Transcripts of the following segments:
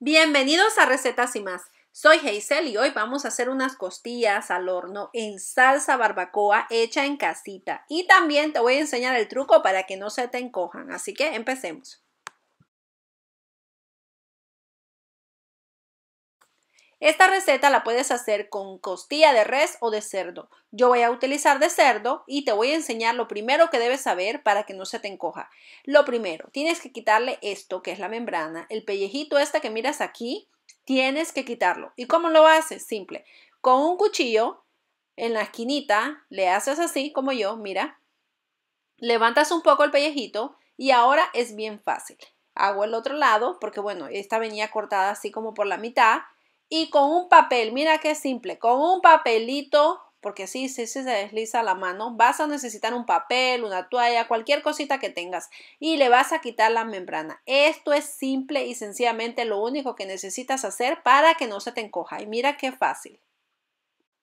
Bienvenidos a Recetas y más. Soy Hazel y hoy vamos a hacer unas costillas al horno en salsa barbacoa hecha en casita. Y también te voy a enseñar el truco para que no se te encojan. Así que empecemos. Esta receta la puedes hacer con costilla de res o de cerdo. Yo voy a utilizar de cerdo y te voy a enseñar lo primero que debes saber para que no se te encoja. Lo primero, tienes que quitarle esto que es la membrana, el pellejito este que miras aquí, tienes que quitarlo. ¿Y cómo lo haces? Simple. Con un cuchillo en la esquinita le haces así como yo, mira. Levantas un poco el pellejito y ahora es bien fácil. Hago el otro lado porque bueno, esta venía cortada así como por la mitad y con un papel, mira qué simple, con un papelito, porque sí, sí, se desliza la mano, vas a necesitar un papel, una toalla, cualquier cosita que tengas y le vas a quitar la membrana. Esto es simple y sencillamente lo único que necesitas hacer para que no se te encoja y mira qué fácil.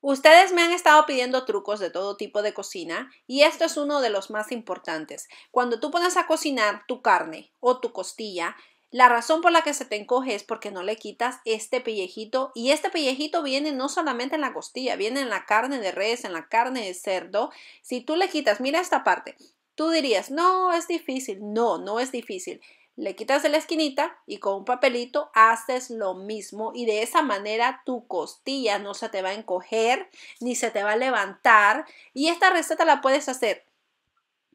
Ustedes me han estado pidiendo trucos de todo tipo de cocina y esto es uno de los más importantes. Cuando tú pones a cocinar tu carne o tu costilla, la razón por la que se te encoge es porque no le quitas este pellejito y este pellejito viene no solamente en la costilla, viene en la carne de res, en la carne de cerdo. Si tú le quitas, mira esta parte, tú dirías, no, es difícil, no, no es difícil. Le quitas de la esquinita y con un papelito haces lo mismo y de esa manera tu costilla no se te va a encoger ni se te va a levantar y esta receta la puedes hacer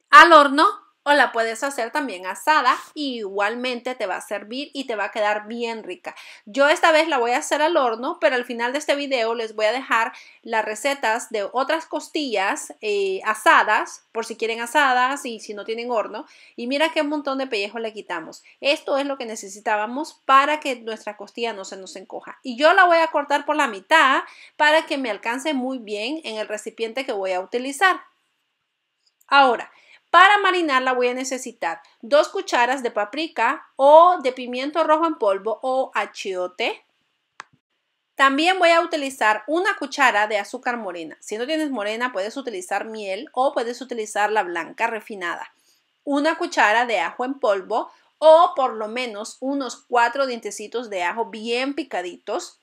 al horno o la puedes hacer también asada y igualmente te va a servir y te va a quedar bien rica. Yo esta vez la voy a hacer al horno, pero al final de este video les voy a dejar las recetas de otras costillas eh, asadas, por si quieren asadas y si no tienen horno. Y mira qué montón de pellejo le quitamos. Esto es lo que necesitábamos para que nuestra costilla no se nos encoja. Y yo la voy a cortar por la mitad para que me alcance muy bien en el recipiente que voy a utilizar. Ahora, para marinarla voy a necesitar dos cucharas de paprika o de pimiento rojo en polvo o achiote. También voy a utilizar una cuchara de azúcar morena. Si no tienes morena, puedes utilizar miel o puedes utilizar la blanca refinada. Una cuchara de ajo en polvo o por lo menos unos cuatro dientecitos de ajo bien picaditos.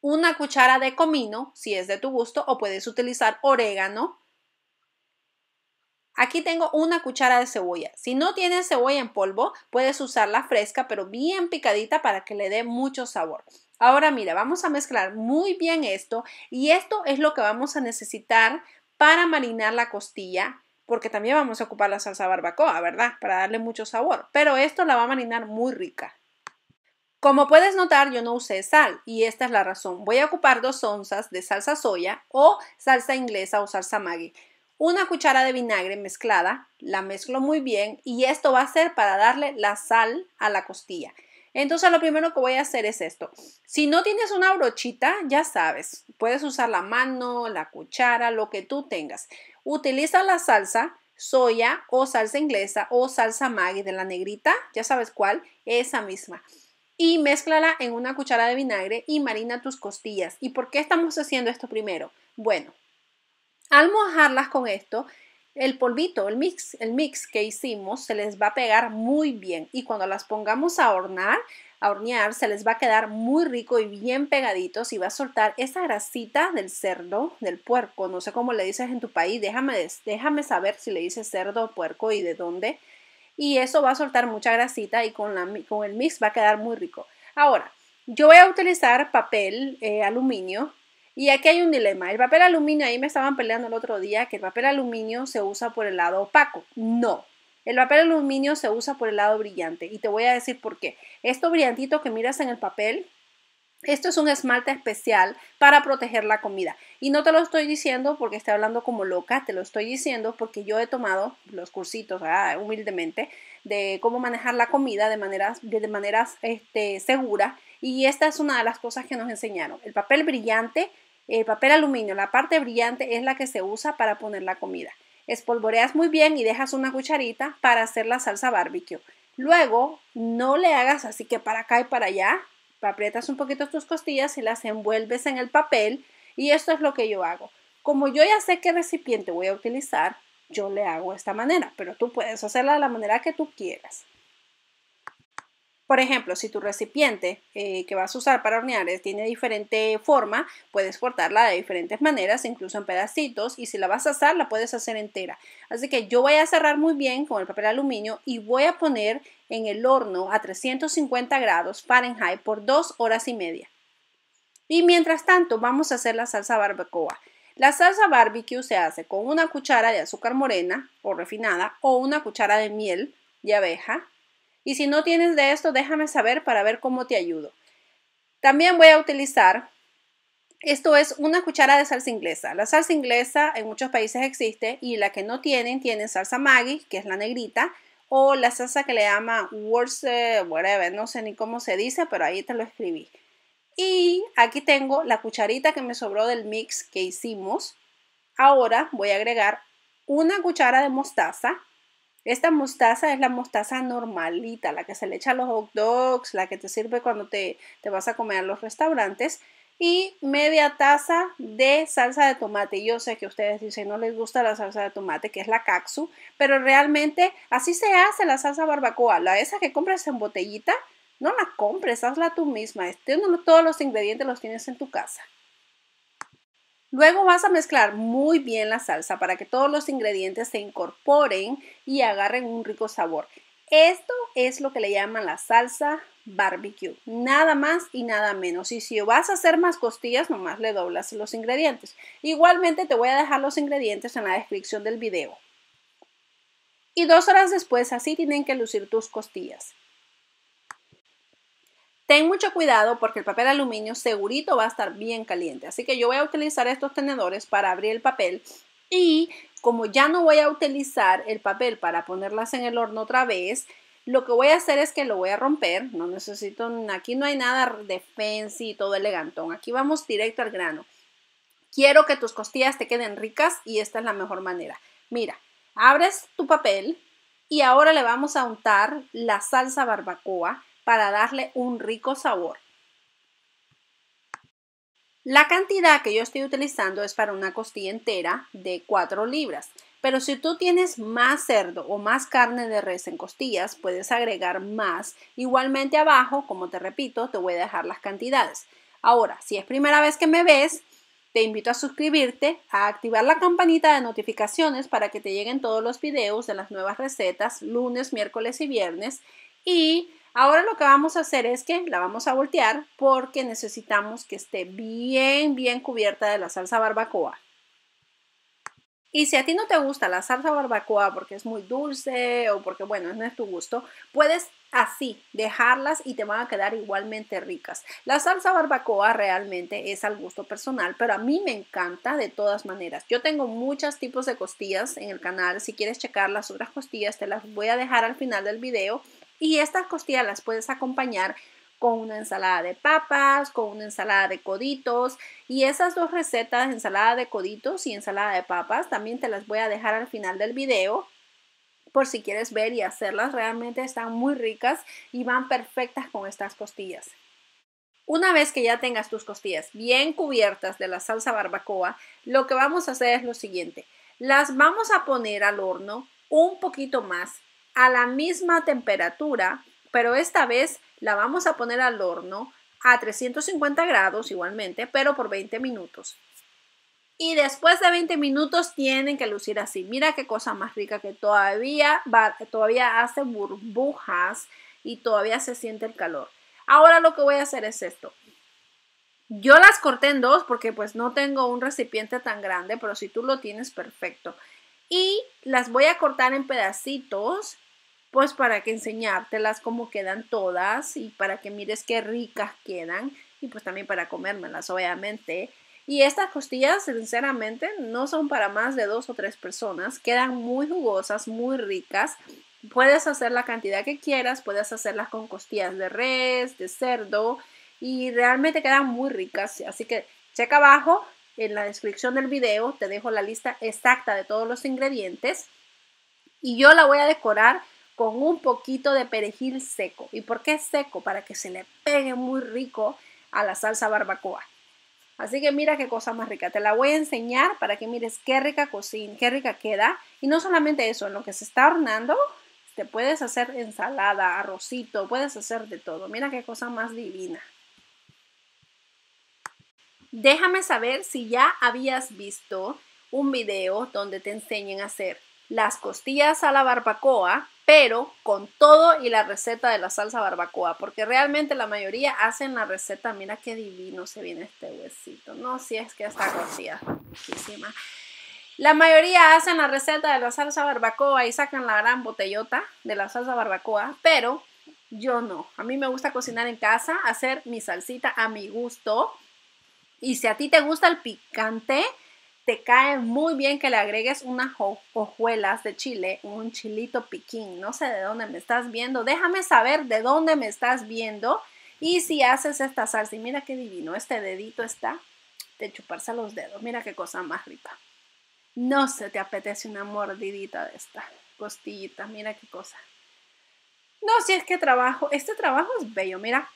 Una cuchara de comino, si es de tu gusto, o puedes utilizar orégano Aquí tengo una cuchara de cebolla. Si no tienes cebolla en polvo, puedes usarla fresca, pero bien picadita para que le dé mucho sabor. Ahora mira, vamos a mezclar muy bien esto y esto es lo que vamos a necesitar para marinar la costilla porque también vamos a ocupar la salsa barbacoa, ¿verdad? Para darle mucho sabor, pero esto la va a marinar muy rica. Como puedes notar, yo no usé sal y esta es la razón. Voy a ocupar dos onzas de salsa soya o salsa inglesa o salsa Maggi una cuchara de vinagre mezclada, la mezclo muy bien y esto va a ser para darle la sal a la costilla. Entonces lo primero que voy a hacer es esto. Si no tienes una brochita, ya sabes, puedes usar la mano, la cuchara, lo que tú tengas. Utiliza la salsa soya o salsa inglesa o salsa Maggi de la negrita, ya sabes cuál, esa misma. Y mézclala en una cuchara de vinagre y marina tus costillas. ¿Y por qué estamos haciendo esto primero? Bueno, al mojarlas con esto, el polvito, el mix, el mix que hicimos se les va a pegar muy bien y cuando las pongamos a hornar, a hornear, se les va a quedar muy rico y bien pegaditos y va a soltar esa grasita del cerdo, del puerco, no sé cómo le dices en tu país, déjame, déjame saber si le dices cerdo o puerco y de dónde. Y eso va a soltar mucha grasita y con, el mix va a quedar muy rico. Ahora, yo voy a utilizar papel eh, aluminio y aquí hay un dilema. El papel aluminio, ahí me estaban peleando el otro día que el papel aluminio se usa por el lado opaco. No. El papel aluminio se usa por el lado brillante. Y te voy a decir por qué. Esto brillantito que miras en el papel, esto es un esmalte especial para proteger la comida. Y no te lo estoy diciendo porque esté hablando como loca, te lo estoy diciendo porque yo he tomado los cursitos, ah, humildemente, de cómo manejar la comida de manera de maneras este, Y esta es una de las cosas que nos enseñaron. El papel brillante el eh, papel aluminio, la parte brillante, es la que se usa para poner la comida. Espolvoreas muy bien y dejas una cucharita para hacer la salsa barbecue. Luego, no le hagas así que para acá y para allá. Aprietas un poquito tus costillas y las envuelves en el papel. Y esto es lo que yo hago. Como yo ya sé qué recipiente voy a utilizar, yo le hago de esta manera, pero tú puedes hacerla de la manera que tú quieras. Por ejemplo, si tu recipiente eh, que vas a usar para hornear tiene diferente forma, puedes cortarla de diferentes maneras, incluso en pedacitos, y si la vas a asar, la puedes hacer entera. Así que yo voy a cerrar muy bien con el papel aluminio y voy a poner en el horno a 350 grados Fahrenheit por dos horas y media. Y mientras tanto, vamos a hacer la salsa barbacoa. La salsa barbecue se hace con una cuchara de azúcar morena o refinada o una cuchara de miel de abeja, y si no tienes de esto, déjame saber para ver cómo te ayudo. También voy a utilizar, esto es una cuchara de salsa inglesa. La salsa inglesa en muchos países existe y la que no tienen, tienen salsa Maggi, que es la negrita, o la salsa que le llama Worcester, no sé ni cómo se dice, pero ahí te lo escribí. Y aquí tengo la cucharita que me sobró del mix que hicimos. Ahora voy a agregar una cuchara de mostaza, esta mostaza es la mostaza normalita, la que se le echa a los hot dogs, la que te sirve cuando te, vas a comer a los restaurantes. Y media taza de salsa de tomate. Yo sé que ustedes dicen no les gusta la salsa de tomate, que es la katsu, pero realmente así se hace la salsa barbacoa. La esa que compras en botellita, no la compres, hazla tú misma. Este, todos los ingredientes los tienes en tu casa. Luego vas a mezclar muy bien la salsa para que todos los ingredientes se incorporen y agarren un rico sabor. Esto es lo que le llaman la salsa barbecue, nada más y nada menos. Y si vas a hacer más costillas, nomás le doblas los ingredientes. Igualmente te voy a dejar los ingredientes en la descripción del video. Y dos horas después así tienen que lucir tus costillas. Ten mucho cuidado porque el papel aluminio segurito va a estar bien caliente. Así que yo voy a utilizar estos tenedores para abrir el papel y como ya no voy a utilizar el papel para ponerlas en el horno otra vez, lo que voy a hacer es que lo voy a romper. No necesito, aquí no hay nada de fancy y todo elegantón. Aquí vamos directo al grano. Quiero que tus costillas te queden ricas y esta es la mejor manera. Mira, abres tu papel y ahora le vamos a untar la salsa barbacoa para darle un rico sabor. La cantidad que yo estoy utilizando es para una costilla entera de 4 libras, pero si tú tienes más cerdo o más carne de res en costillas, puedes agregar más. Igualmente abajo, como te repito, te voy a dejar las cantidades. Ahora, si es primera vez que me ves, te invito a suscribirte, a activar la campanita de notificaciones para que te lleguen todos los videos de las nuevas recetas lunes, miércoles y viernes y Ahora lo que vamos a hacer es que la vamos a voltear porque necesitamos que esté bien, bien cubierta de la salsa barbacoa. Y si a ti no te gusta la salsa barbacoa porque es muy dulce o porque, bueno, no es tu gusto, puedes así dejarlas y te van a quedar igualmente ricas. La salsa barbacoa realmente es al gusto personal, pero a mí me encanta de todas maneras. Yo tengo muchos tipos de costillas en el canal. Si quieres checar las otras costillas, te las voy a dejar al final del video y estas costillas las puedes acompañar con una ensalada de papas, con una ensalada de coditos. Y esas dos recetas, ensalada de coditos y ensalada de papas, también te las voy a dejar al final del video por si quieres ver y hacerlas. Realmente están muy ricas y van perfectas con estas costillas. Una vez que ya tengas tus costillas bien cubiertas de la salsa barbacoa, lo que vamos a hacer es lo siguiente. Las vamos a poner al horno un poquito más a la misma temperatura, pero esta vez la vamos a poner al horno a 350 grados igualmente, pero por 20 minutos. Y después de 20 minutos tienen que lucir así. Mira qué cosa más rica que todavía, va, todavía hace burbujas y todavía se siente el calor. Ahora lo que voy a hacer es esto. Yo las corté en dos porque pues no tengo un recipiente tan grande, pero si tú lo tienes perfecto y las voy a cortar en pedacitos pues para que enseñártelas cómo quedan todas y para que mires qué ricas quedan y pues también para comérmelas obviamente. Y estas costillas sinceramente no son para más de dos o tres personas, quedan muy jugosas, muy ricas. Puedes hacer la cantidad que quieras, puedes hacerlas con costillas de res, de cerdo y realmente quedan muy ricas. Así que checa abajo en la descripción del video te dejo la lista exacta de todos los ingredientes y yo la voy a decorar con un poquito de perejil seco. ¿Y por qué seco? Para que se le pegue muy rico a la salsa barbacoa. Así que mira qué cosa más rica. Te la voy a enseñar para que mires qué rica cocina, qué rica queda. Y no solamente eso, en lo que se está hornando, te puedes hacer ensalada, arrocito, puedes hacer de todo. Mira qué cosa más divina. Déjame saber si ya habías visto un video donde te enseñen a hacer las costillas a la barbacoa, pero con todo y la receta de la salsa barbacoa, porque realmente la mayoría hacen la receta. Mira qué divino se viene este huesito. No, si es que está cocida, La mayoría hacen la receta de la salsa barbacoa y sacan la gran botellota de la salsa barbacoa, pero yo no. A mí me gusta cocinar en casa, hacer mi salsita a mi gusto y si a ti te gusta el picante, te cae muy bien que le agregues unas hojuelas de chile, un chilito piquín. No sé de dónde me estás viendo. Déjame saber de dónde me estás viendo. Y si haces esta salsa, y mira qué divino, este dedito está de chuparse los dedos. Mira qué cosa más rica. No se te apetece una mordidita de esta costillita. Mira qué cosa. No, si es que trabajo, este trabajo es bello. Mira,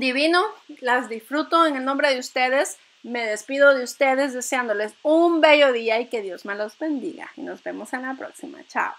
divino, las disfruto en el nombre de ustedes. Me despido de ustedes deseándoles un bello día y que Dios me los bendiga. Y nos vemos en la próxima. Chao.